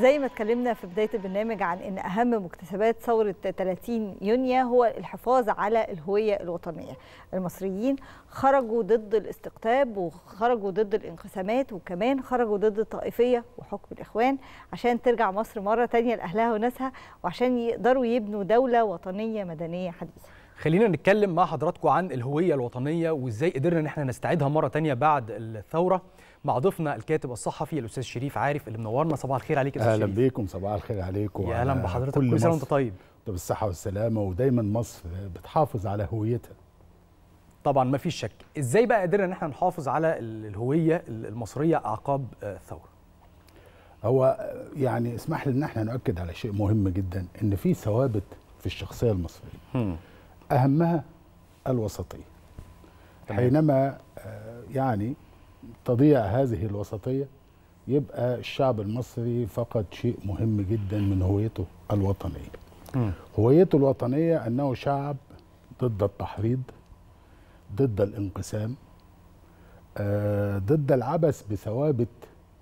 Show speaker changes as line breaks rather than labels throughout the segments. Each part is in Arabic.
زي ما اتكلمنا في بدايه البرنامج عن ان اهم مكتسبات ثوره 30 يونيو هو الحفاظ على الهويه الوطنيه. المصريين خرجوا ضد الاستقطاب وخرجوا ضد الانقسامات وكمان خرجوا ضد الطائفيه وحكم الاخوان عشان ترجع مصر مره ثانيه لاهلها وناسها وعشان يقدروا يبنوا دوله وطنيه مدنيه حديثه.
خلينا نتكلم مع حضراتكم عن الهويه الوطنيه وازاي قدرنا ان احنا نستعيدها مره ثانيه بعد الثوره. مع ضيفنا الكاتب الصحفي الاستاذ شريف عارف اللي منورنا صباح الخير عليك يا استاذ شريف اهلا
بيكم صباح الخير عليكم يا اهلا بحضرتك كل سنه وانت طيب بالصحه والسلامه ودايما
مصر بتحافظ على هويتها طبعا ما فيش شك ازاي بقى قدرنا ان احنا نحافظ على الهويه المصريه اعقاب آه، الثوره هو آه،
يعني اسمح لي ان احنا نؤكد على شيء مهم جدا ان في ثوابت في الشخصيه المصريه اهمها الوسطيه حينما آه، يعني تضيع هذه الوسطية يبقى الشعب المصري فقد شيء مهم جدا من هويته الوطنية هويته الوطنية أنه شعب ضد التحريض ضد الانقسام آه، ضد العبث بثوابت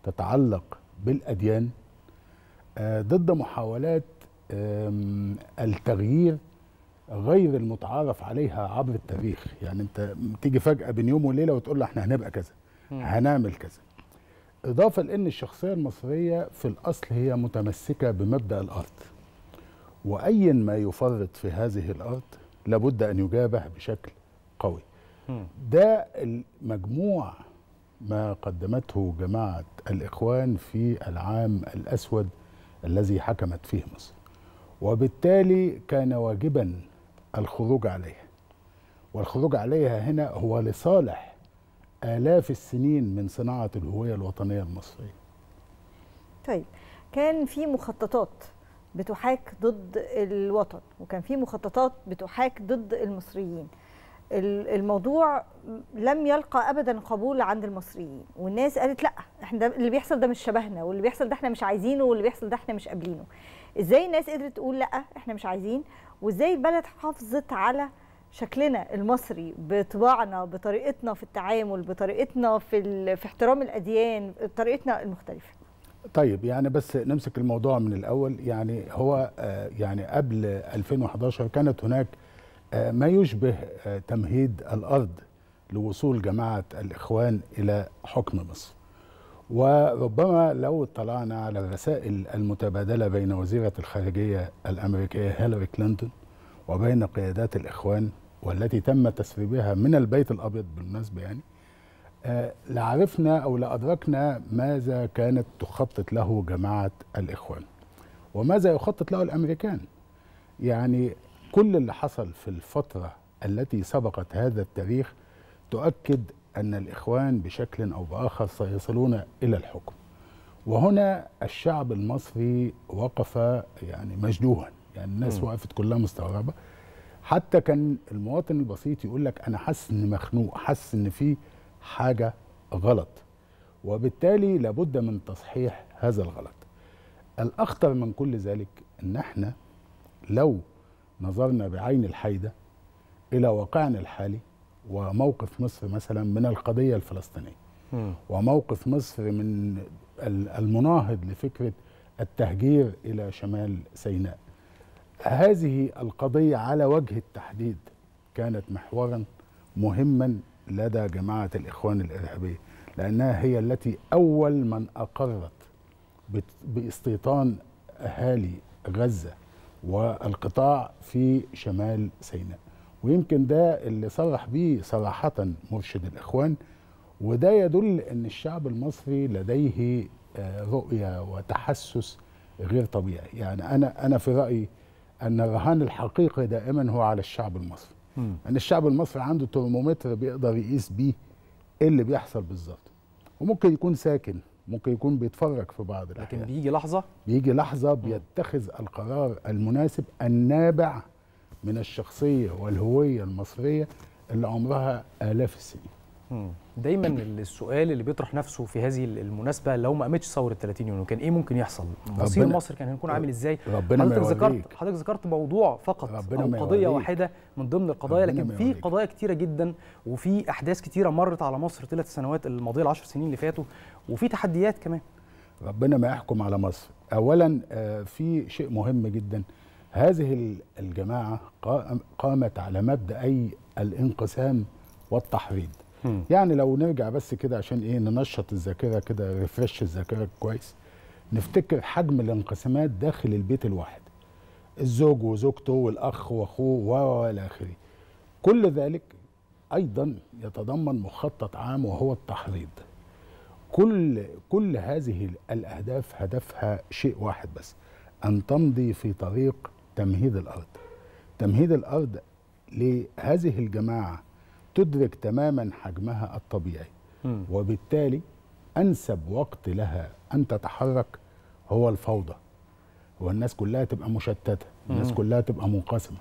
تتعلق بالأديان آه، ضد محاولات التغيير غير المتعارف عليها عبر التاريخ يعني انت تيجي فجاه بين يوم وليله وتقول له احنا هنبقى كذا هنعمل كذا إضافة لأن الشخصية المصرية في الأصل هي متمسكة بمبدأ الأرض وأي ما يفرط في هذه الأرض لابد أن يجابه بشكل قوي ده المجموع ما قدمته جماعة الإخوان في العام الأسود الذي حكمت فيه مصر وبالتالي كان واجبا الخروج عليها والخروج عليها هنا هو لصالح آلاف السنين من صناعة الهوية الوطنية المصرية
طيب كان في مخططات بتحاك ضد الوطن وكان في مخططات بتحاك ضد المصريين الموضوع لم يلقى ابدا قبول عند المصريين والناس قالت لا احنا اللي بيحصل ده مش شبهنا واللي بيحصل ده احنا مش عايزينه واللي بيحصل ده احنا مش قابلينه ازاي الناس قدرت تقول لا احنا مش عايزين وازاي البلد حافظت على شكلنا المصري بطباعنا بطريقتنا في التعامل بطريقتنا في ال... في احترام الاديان طريقتنا المختلفه
طيب يعني بس نمسك الموضوع من الاول يعني هو آه، يعني قبل 2011 كانت هناك آه، ما يشبه آه، تمهيد الارض لوصول جماعه الاخوان الى حكم مصر وربما لو اطلعنا على الرسائل المتبادله بين وزيره الخارجيه الامريكيه هيلاري كلينتون وبين قيادات الإخوان والتي تم تسريبها من البيت الأبيض بالمناسبة يعني آه، لعرفنا أو لأدركنا ماذا كانت تخطط له جماعة الإخوان وماذا يخطط له الأمريكان يعني كل اللي حصل في الفترة التي سبقت هذا التاريخ تؤكد أن الإخوان بشكل أو بآخر سيصلون إلى الحكم وهنا الشعب المصري وقف يعني مجدوها يعني الناس وقفت كلها مستغربه حتى كان المواطن البسيط يقول لك انا حاسس اني مخنوق حاسس ان في حاجه غلط وبالتالي لابد من تصحيح هذا الغلط الاخطر من كل ذلك ان احنا لو نظرنا بعين الحيده الى واقعنا الحالي وموقف مصر مثلا من القضيه الفلسطينيه م. وموقف مصر من المناهض لفكره التهجير الى شمال سيناء هذه القضية على وجه التحديد كانت محورا مهما لدى جماعة الإخوان الإرهابية لأنها هي التي أول من أقرت باستيطان أهالي غزة والقطاع في شمال سيناء ويمكن ده اللي صرح به صراحة مرشد الإخوان وده يدل أن الشعب المصري لديه آه، رؤية وتحسس غير طبيعي يعني أنا, أنا في رأيي ان الرهان الحقيقي دائما هو على الشعب المصري م. ان الشعب المصري عنده ترمومتر بيقدر يقيس بيه ايه اللي بيحصل بالظبط وممكن يكون ساكن ممكن يكون بيتفرج في بعض الأحيان.
لكن بيجي لحظه
بيجي لحظه بيتخذ القرار المناسب النابع من الشخصيه
والهويه المصريه اللي عمرها الاف السنين دايما السؤال اللي بيطرح نفسه في هذه المناسبه لو ما قامتش ثوره 30 يونيو كان ايه ممكن يحصل؟ مصير مصر كان هنكون عامل ازاي؟ ربنا حضرتك ذكرت حضرتك ذكرت موضوع فقط ربنا او قضيه واحده من ضمن القضايا لكن في قضايا كتيره جدا وفي احداث كتيره مرت على مصر ثلاث سنوات الماضيه ال 10 سنين اللي فاتوا وفي تحديات كمان
ربنا ما يحكم على مصر اولا آه، في شيء مهم جدا هذه الجماعه قامت على مبدا اي الانقسام والتحريض مم. يعني لو نرجع بس كده عشان ايه ننشط الذاكره كده ريفرش الذاكره كويس نفتكر حجم الانقسامات داخل البيت الواحد الزوج وزوجته والاخ واخوه و والى اخره كل ذلك ايضا يتضمن مخطط عام وهو التحريض كل كل هذه الاهداف هدفها شيء واحد بس ان تمضي في طريق تمهيد الارض تمهيد الارض لهذه الجماعه تدرك تماما حجمها الطبيعي م. وبالتالي أنسب وقت لها أن تتحرك هو الفوضى والناس كلها تبقى مشتتة الناس م. كلها تبقى منقسمة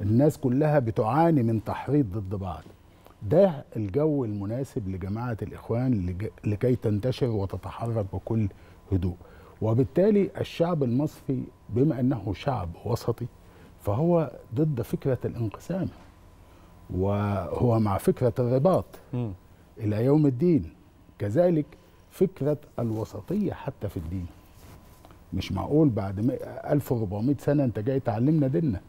الناس كلها بتعاني من تحريض ضد بعض ده الجو المناسب لجماعة الإخوان لكي تنتشر وتتحرك بكل هدوء وبالتالي الشعب المصري بما أنه شعب وسطي فهو ضد فكرة الانقسام وهو مع فكرة الرباط م. إلى يوم الدين كذلك فكرة الوسطية حتى في الدين مش معقول بعد 1400 سنة أنت جاي تعلمنا ديننا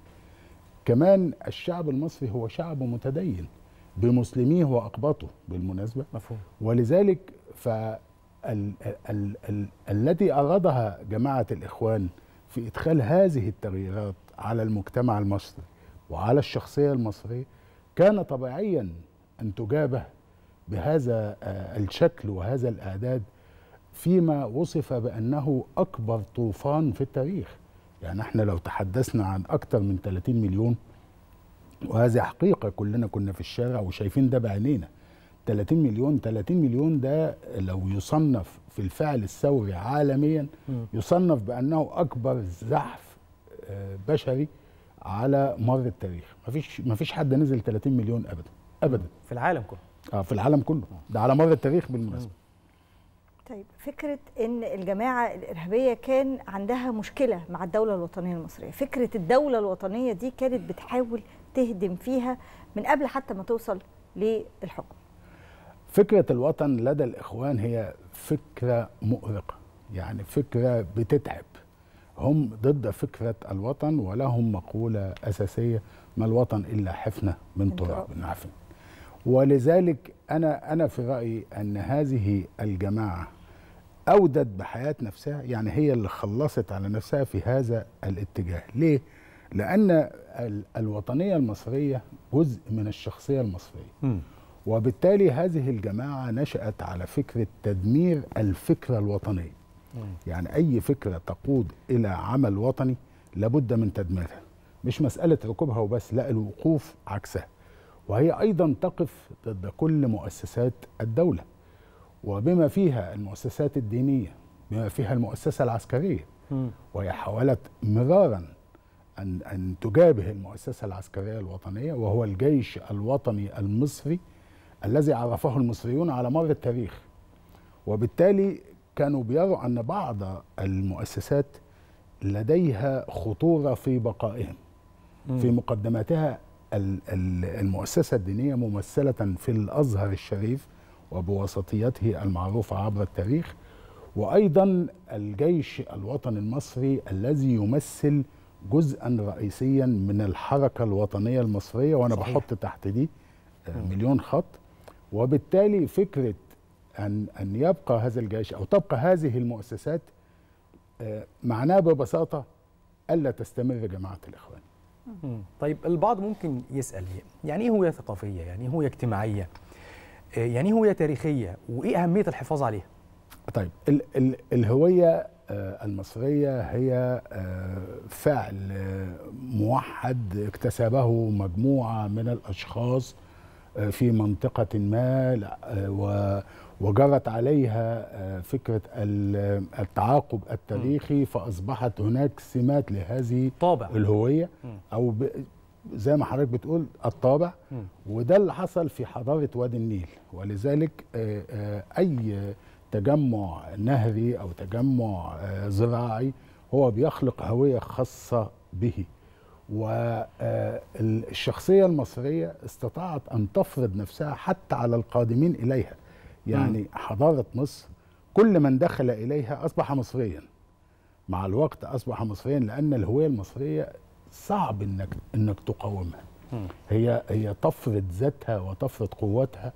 كمان الشعب المصري هو شعب متدين بمسلميه وأقباطه بالمناسبة مفهوم. ولذلك التي أرادها جماعة الإخوان في إدخال هذه التغييرات على المجتمع المصري وعلى الشخصية المصرية كان طبيعيا أن تجابه بهذا آه، الشكل وهذا الأعداد فيما وصف بأنه أكبر طوفان في التاريخ يعني احنا لو تحدثنا عن أكثر من 30 مليون وهذه حقيقة كلنا كنا في الشارع وشايفين ده بعينينا 30 مليون 30 مليون ده لو يصنف في الفعل الثوري عالميا يصنف بأنه أكبر زحف آه، بشري على مر التاريخ ما فيش ما فيش حد نزل 30 مليون ابدا ابدا في العالم كله اه في العالم كله ده على مر التاريخ بالمناسبه
طيب فكره ان الجماعه الارهابيه كان عندها مشكله مع الدوله الوطنيه المصريه فكره الدوله الوطنيه دي كانت بتحاول تهدم فيها من قبل حتى ما توصل للحكم
فكره الوطن لدى الاخوان هي فكره مؤرقه يعني فكره بتتعب هم ضد فكرة الوطن ولهم مقولة أساسية ما الوطن إلا حفنة من تراب عفن ولذلك أنا أنا في رأيي أن هذه الجماعة أودت بحياة نفسها يعني هي اللي خلصت على نفسها في هذا الاتجاه ليه؟ لأن الوطنية المصرية جزء من الشخصية المصرية م. وبالتالي هذه الجماعة نشأت على فكرة تدمير الفكرة الوطنية يعني أي فكرة تقود إلى عمل وطني لابد من تدميرها مش مسألة ركوبها وبس لا الوقوف عكسها وهي أيضا تقف ضد كل مؤسسات الدولة وبما فيها المؤسسات الدينية بما فيها المؤسسة العسكرية وهي حاولت مرارا أن, أن تجابه المؤسسة العسكرية الوطنية وهو الجيش الوطني المصري الذي عرفه المصريون على مر التاريخ وبالتالي كانوا بيروا أن بعض المؤسسات لديها خطورة في بقائهم في مقدماتها المؤسسة الدينية ممثلة في الأزهر الشريف وبوسطيته المعروفة عبر التاريخ وأيضا الجيش الوطني المصري الذي يمثل جزءا رئيسيا من الحركة الوطنية المصرية وأنا صحيح. بحط تحت دي آه، مليون خط وبالتالي فكرة أن أن يبقى هذا الجيش أو تبقى هذه المؤسسات آه، معناه ببساطة
ألا تستمر
جماعة الإخوان
طيب البعض ممكن يسأل يعني إيه هوية ثقافية يعني ايه هوية اجتماعية آه، يعني إيه هوية تاريخية وإيه أهمية الحفاظ عليها
طيب ال ال الهوية آه، المصرية هي فعل موحد اكتسبه مجموعة من الأشخاص في منطقة ما و وجرت عليها آه، فكرة التعاقب التاريخي فأصبحت هناك سمات لهذه طابع. الهوية أو زي ما حضرتك بتقول الطابع وده اللي حصل في حضارة وادي النيل ولذلك آه، آه، أي تجمع نهري أو تجمع زراعي هو بيخلق هوية خاصة به والشخصية المصرية استطاعت أن تفرض نفسها حتى على القادمين إليها يعني حضارة مصر كل من دخل إليها أصبح مصريا مع الوقت أصبح مصريا لأن الهوية المصرية صعب إنك إنك تقاومها هي هي طفرت ذاتها وطفرت قوتها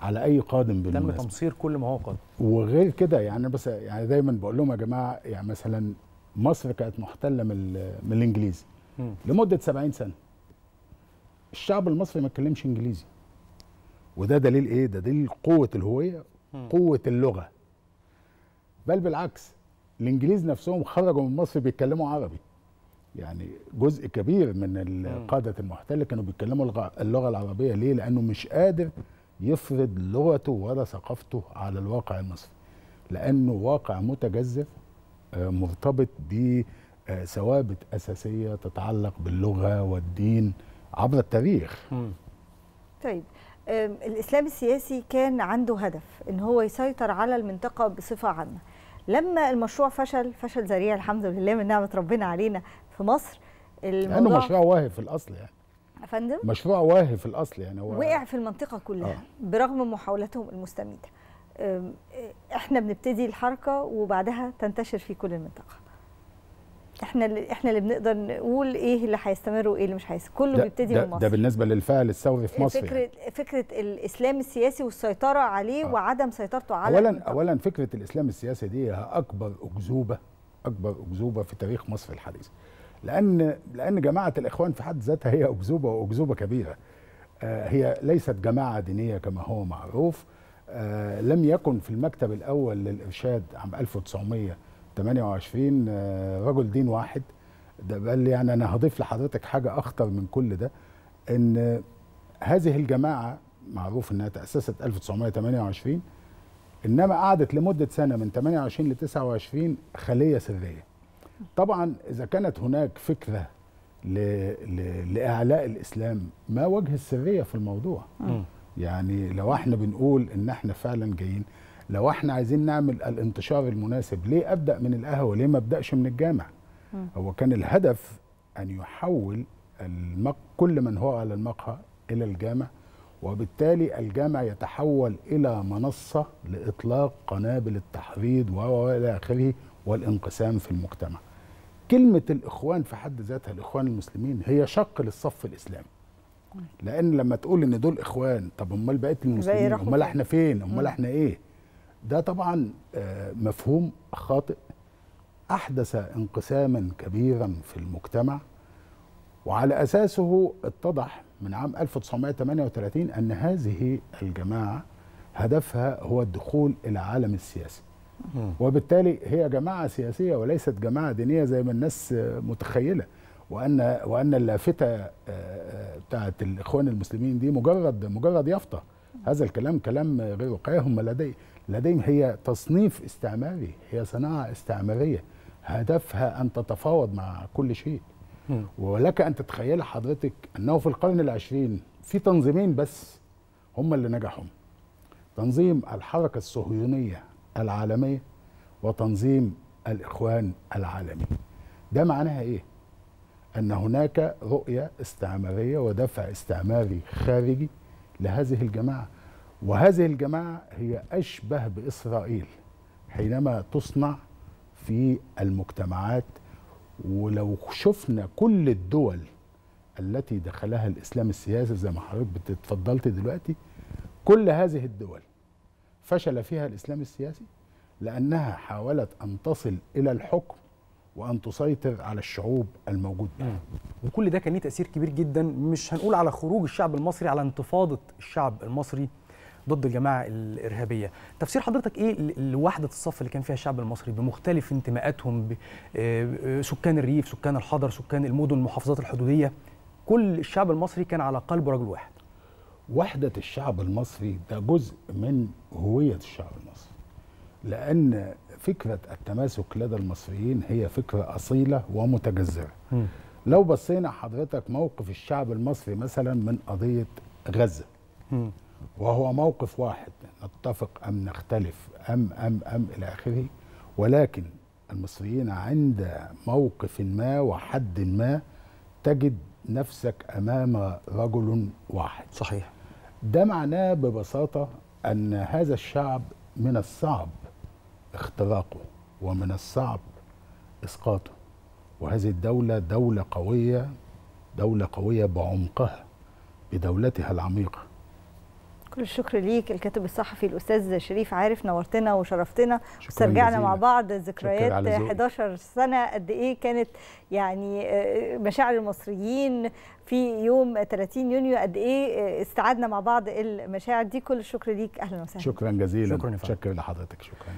على أي قادم بالمناسبة تم تمصير كل ما هو قادم وغير كده يعني بس يعني دايما بقول لهم يا جماعة يعني مثلا مصر كانت محتلة من, من الإنجليز لمدة 70 سنة الشعب المصري ما اتكلمش إنجليزي وده دليل ايه ده دليل قوه الهويه قوه اللغه بل بالعكس الانجليز نفسهم خرجوا من مصر بيتكلموا عربي يعني جزء كبير من قادة المحتل كانوا بيتكلموا اللغة العربية ليه؟ لأنه مش قادر يفرض لغته ولا ثقافته على الواقع المصري لأنه واقع متجذر آه، مرتبط بثوابت آه، أساسية تتعلق باللغة والدين عبر التاريخ
طيب الاسلام السياسي كان عنده هدف ان هو يسيطر على المنطقه بصفه عامه لما المشروع فشل فشل ذريع الحمد لله من نعمه ربنا علينا في مصر الموضوع لانه مشروع
واهي في الاصل يعني فندم مشروع واهي في الاصل يعني هو وقع في
المنطقه كلها آه. برغم محاولاتهم المستميته احنا بنبتدي الحركه وبعدها تنتشر في كل المنطقه احنا اللي احنا اللي بنقدر نقول ايه اللي هيستمر وايه اللي مش هيستمر كله بيبتدي من مصر ده
بالنسبه للفعل الثوري في مصر فكره
يعني. فكره الاسلام السياسي والسيطره عليه آه. وعدم سيطرته على اولا المنطقة.
اولا فكره الاسلام السياسي دي اكبر اكذوبه اكبر اكذوبه في تاريخ مصر الحديث لان لان جماعه الاخوان في حد ذاتها هي اكذوبه واكذوبه كبيره آه هي ليست جماعه دينيه كما هو معروف آه لم يكن في المكتب الاول للارشاد عام 1900 28 آه، رجل دين واحد ده قال لي يعني انا هضيف لحضرتك حاجه اخطر من كل ده ان هذه الجماعه معروف انها تاسست 1928 انما قعدت لمده سنه من 28 ل 29 خليه سريه. طبعا اذا كانت هناك فكره ل... ل... لاعلاء الاسلام ما وجه السريه في الموضوع؟ يعني لو احنا بنقول ان احنا فعلا جايين لو احنا عايزين نعمل الانتشار المناسب ليه ابدا من القهوه ليه ما ابداش من الجامع م. هو كان الهدف ان يحول المق... كل من هو على المقهى الى الجامع وبالتالي الجامع يتحول الى منصه لاطلاق قنابل التحريض والى اخره والانقسام في المجتمع كلمه الاخوان في حد ذاتها الاخوان المسلمين هي شق للصف الاسلامي لان لما تقول ان دول اخوان طب امال بقيه المسلمين امال احنا فين امال احنا ايه ده طبعا آه، مفهوم خاطئ احدث انقساما كبيرا في المجتمع وعلى اساسه اتضح من عام 1938 ان هذه الجماعه هدفها هو الدخول الى عالم السياسه وبالتالي هي جماعه سياسيه وليست جماعه دينيه زي ما الناس متخيله وان وان اللافته آه، آه، بتاعت الاخوان المسلمين دي مجرد مجرد يافطه هذا الكلام كلام غير واقعي هم لدي لديهم هي تصنيف استعماري هي صناعة استعمارية هدفها أن تتفاوض مع كل شيء ولك أن تتخيل حضرتك أنه في القرن العشرين في تنظيمين بس هم اللي نجحوا تنظيم الحركة الصهيونية العالمية وتنظيم الإخوان العالمي ده معناها إيه؟ أن هناك رؤية استعمارية ودفع استعماري خارجي لهذه الجماعة وهذه الجماعة هي أشبه بإسرائيل حينما تصنع في المجتمعات ولو شفنا كل الدول التي دخلها الإسلام السياسي زي ما حضرتك بتتفضلت دلوقتي كل هذه الدول فشل فيها الإسلام السياسي لأنها حاولت أن تصل إلى الحكم
وان تسيطر على الشعوب الموجود بها وكل ده كان ليه تاثير كبير جدا مش هنقول على خروج الشعب المصري على انتفاضه الشعب المصري ضد الجماعه الارهابيه تفسير حضرتك ايه لوحده الصف اللي كان فيها الشعب المصري بمختلف انتماءاتهم آه، سكان الريف سكان الحضر سكان المدن المحافظات الحدوديه كل الشعب المصري كان على قلب رجل واحد وحده الشعب المصري ده جزء من هويه
الشعب المصري لان فكره التماسك لدى المصريين هي فكره اصيله ومتجذره لو بصينا حضرتك موقف الشعب المصري مثلا من قضيه غزه م. وهو موقف واحد نتفق أم نختلف أم أم أم إلى آخره ولكن المصريين عند موقف ما وحد ما تجد نفسك أمام رجل واحد صحيح ده معناه ببساطة أن هذا الشعب من الصعب اختراقه ومن الصعب إسقاطه وهذه الدولة دولة قوية دولة قوية بعمقها بدولتها العميقة
كل الشكر ليك الكاتب الصحفي الاستاذ شريف عارف نورتنا وشرفتنا واسترجعنا مع بعض ذكريات 11 سنه قد ايه كانت يعني آه، مشاعر المصريين في يوم 30 يونيو قد ايه آه، استعدنا مع بعض المشاعر دي كل الشكر ليك اهلا وسهلا شكرا
جزيلا شكرا لحضرتك شكرا